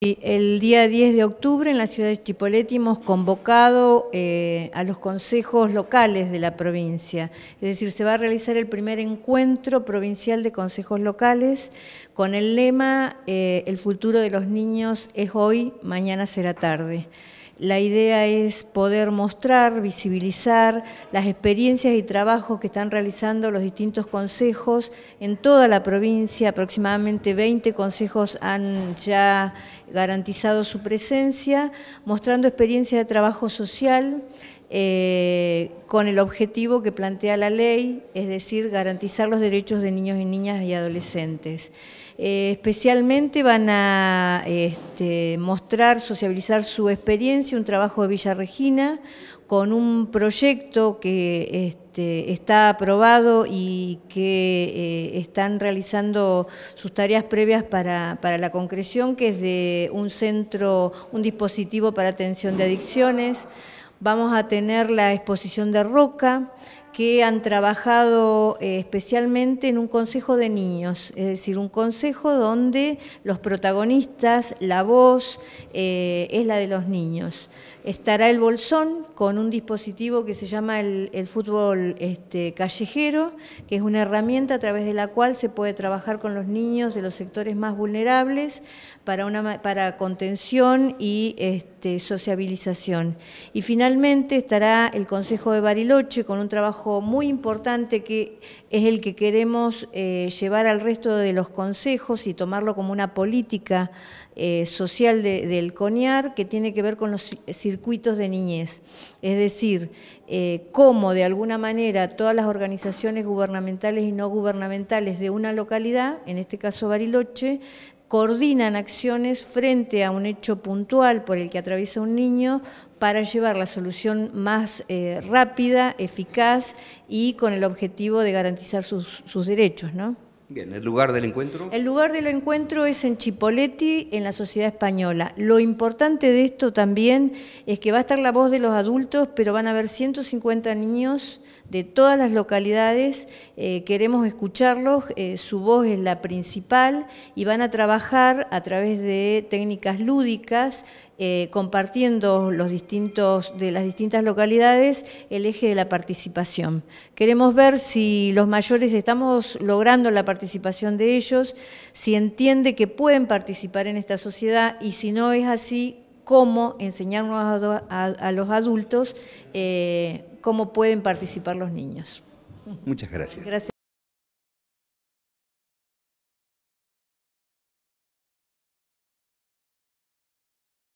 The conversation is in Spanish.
El día 10 de octubre en la ciudad de Chipoleti hemos convocado eh, a los consejos locales de la provincia, es decir, se va a realizar el primer encuentro provincial de consejos locales con el lema eh, El futuro de los niños es hoy, mañana será tarde. La idea es poder mostrar, visibilizar las experiencias y trabajos que están realizando los distintos consejos en toda la provincia. Aproximadamente 20 consejos han ya garantizado su presencia, mostrando experiencia de trabajo social, eh, con el objetivo que plantea la ley, es decir, garantizar los derechos de niños y niñas y adolescentes. Eh, especialmente van a este, mostrar, sociabilizar su experiencia, un trabajo de Villa Regina, con un proyecto que este, está aprobado y que eh, están realizando sus tareas previas para, la concreción, que es de un centro, un dispositivo para atención de adicciones, vamos a tener la exposición de Roca, que han trabajado eh, especialmente en un consejo de niños, es decir, un consejo donde los protagonistas, la voz eh, es la de los niños. Estará el bolsón con un dispositivo que se llama el, fútbol este, callejero, que es una herramienta a través de la cual se puede trabajar con los niños de los sectores más vulnerables para, una, para contención y... Este, sociabilización. Y finalmente estará el Consejo de Bariloche con un trabajo muy importante que es el que queremos eh, llevar al resto de los consejos y tomarlo como una política eh, social del CONIAR que tiene que ver con los circuitos de niñez. Es decir, eh, cómo de alguna manera todas las organizaciones gubernamentales y no gubernamentales de una localidad, en este caso Bariloche, coordinan acciones frente a un hecho puntual por el que atraviesa un niño para llevar la solución más eh, rápida, eficaz y con el objetivo de garantizar sus, derechos. ¿no? Bien, ¿el lugar del encuentro? El lugar del encuentro es en Chipoleti, en la Sociedad Española. Lo importante de esto también es que va a estar la voz de los adultos, pero van a haber 150 niños de todas las localidades. Eh, queremos escucharlos, eh, su voz es la principal y van a trabajar a través de técnicas lúdicas, eh, compartiendo los distintos, de las distintas localidades el eje de la participación. Queremos ver si los mayores estamos logrando la participación participación de ellos, si entiende que pueden participar en esta sociedad y si no es así, cómo enseñarnos a, los adultos eh, cómo pueden participar los niños. Muchas gracias.